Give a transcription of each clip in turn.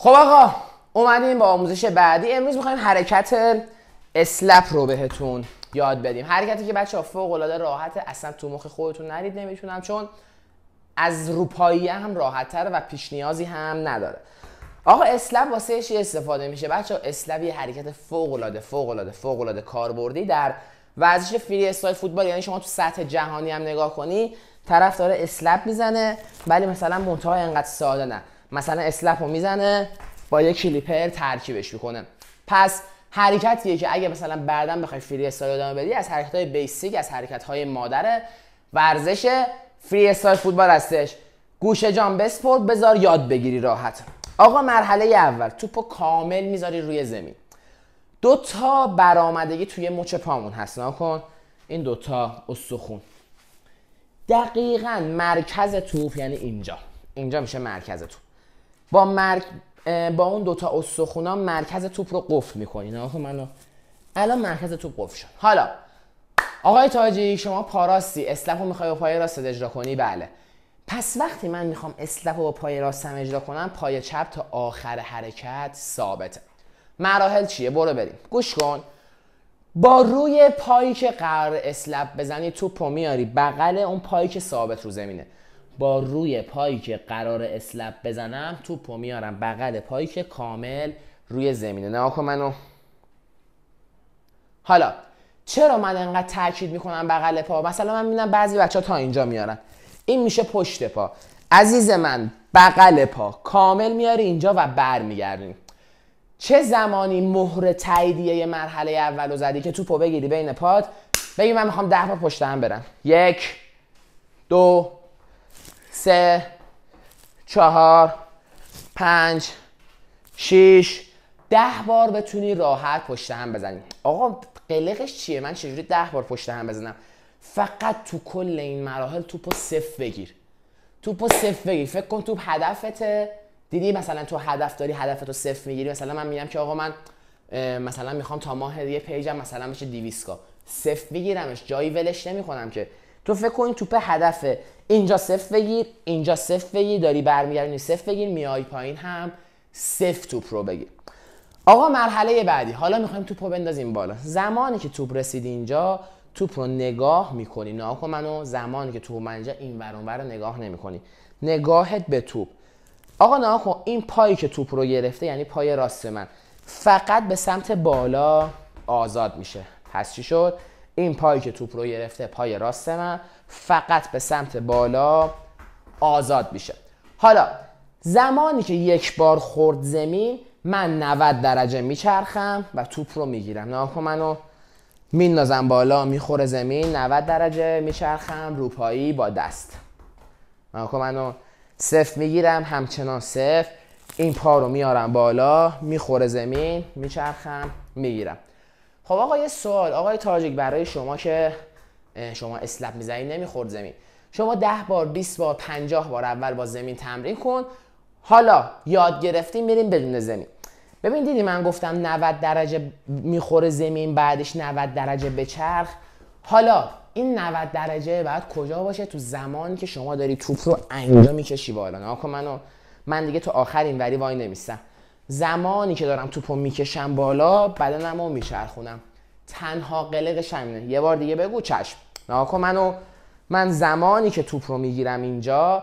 خب آقا اومدیم با آموزش بعدی امروز میخوایم حرکت اسلپ رو بهتون یاد بدیم حرکتی که بچه ها فوق العاده راحته اصلا تو مخ خودتون نرید نمیتونم چون از روپایی هم تر و پیش نیازی هم نداره آقا اسلپ واسه چی استفاده میشه بچه ها اسلب یه حرکت فوق العاده فوق العاده فوق کاربردی در ورزش فری استایل فوتبال یعنی شما تو سطح جهانی هم نگاه کنی طرف داره اسلپ میزنه ولی مثلا منتها انقدر ساده نه مثلا اسلپ رو میزنه با یه کلیپر ترکیبش میکنه پس حرکتیه که اگه مثلا بعدا بخوای فری استایل ادامه بدی از حرکت های بیسیک از حرکت های مادر ورزش فری استایل فوتبال هستش گوشه جان بسپورت بذار یاد بگیری راحت آقا مرحله اول توپو کامل میذاری روی زمین دو تا برآمدگی توی مچ پامون هست کن این دوتا استخون دقیقا مرکز توپ یعنی اینجا اینجا میشه مرکز توپ با مرگ با اون دوتا استخونا مرکز توپ رو قفل میکنین آخه منو الان مرکز توپ قفل شد حالا آقای تاجی شما پاراستی اسلپو رو میخوای با پای راست اجرا کنی بله پس وقتی من میخوام اسلپ رو با پای راستم اجرا کنم پای چپ تا آخر حرکت ثابته مراحل چیه برو بریم گوش کن با روی پایی که قرار اسلپ بزنی توپ رو میاری بغل اون پایی که ثابت رو زمینه با روی پایی که قرار اسلب بزنم توپو میارم بغل پایی که کامل روی زمینه نه آخو منو حالا چرا من انقدر تاکید میکنم بغل پا مثلا من میبینم بعضی بچه ها تا اینجا میارن این میشه پشت پا عزیز من بغل پا کامل میاری اینجا و بر میگردیم چه زمانی مهر تاییدیه مرحله اول زدی که توپو بگیری بین پاد بگی من میخوام ده پا پشت هم برم یک دو سه چهار پنج شیش ده بار بتونی راحت پشت هم بزنی آقا قلقش چیه من چجوری ده بار پشت هم بزنم فقط تو کل این مراحل رو صفر بگیر توپو صفر بگیر فکر کن توپ هدفته دیدی مثلا تو هدف داری هدف رو صفر میگیری مثلا من میگم که آقا من مثلا میخوام تا ماه یه پیجم مثلا بشه دیویسکا صفر میگیرمش جایی ولش نمیکنم که تو فکر کن توپ هدفه اینجا صفر بگیر اینجا صفر بگیر داری برمیگردونی صفر بگیر میای پایین هم صفر توپ رو بگیر آقا مرحله بعدی حالا میخوایم توپ رو بندازیم بالا زمانی که توپ رسید اینجا توپ رو نگاه میکنی ناکن منو زمانی که توپ منجا این ور نگاه نمیکنی نگاهت به توپ آقا ناکن این پایی که توپ رو گرفته یعنی پای راست من فقط به سمت بالا آزاد میشه پس چی شد این پایی که توپ رو گرفته پای راست من فقط به سمت بالا آزاد میشه حالا زمانی که یک بار خورد زمین من 90 درجه میچرخم و توپ رو میگیرم نه منو میندازم بالا میخوره زمین 90 درجه میچرخم روپایی با دست نه منو صفر میگیرم همچنان صفر این پا رو میارم بالا میخوره زمین میچرخم میگیرم خب آقا یه سوال آقای تاجیک برای شما که شما اسلب میزنید نمیخورد زمین شما ده بار 20 بار پنجاه بار اول با زمین تمرین کن حالا یاد گرفتیم میریم بدون زمین ببین دیدی من گفتم 90 درجه میخوره زمین بعدش 90 درجه به چرخ حالا این 90 درجه بعد کجا باشه تو زمان که شما داری توپ رو انجا میکشی بالا ناکن منو من دیگه تو آخرین وری وای نمیستم زمانی که دارم توپو میکشم بالا بدنمو میچرخونم تنها قلقش همینه یه بار دیگه بگو چشم ناکو منو من زمانی که توپ رو میگیرم اینجا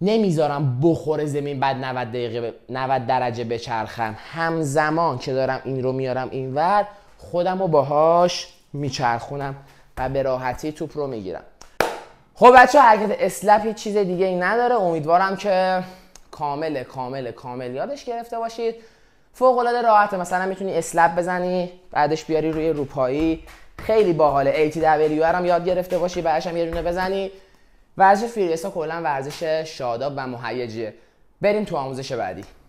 نمیذارم بخور زمین بعد 90 دقیقه 90 درجه بچرخم همزمان که دارم این رو میارم اینور خودم رو باهاش میچرخونم و به راحتی توپ رو میگیرم خب بچه حرکت اسلپ هیچ چیز دیگه ای نداره امیدوارم که کامل کامل کامل یادش گرفته باشید فوق العاده راحته مثلا میتونی اسلب بزنی بعدش بیاری روی روپایی خیلی باحاله ATW هم یاد گرفته باشی بعدش هم یه دونه بزنی ورزش فریسا کلا ورزش شاداب و مهیجیه بریم تو آموزش بعدی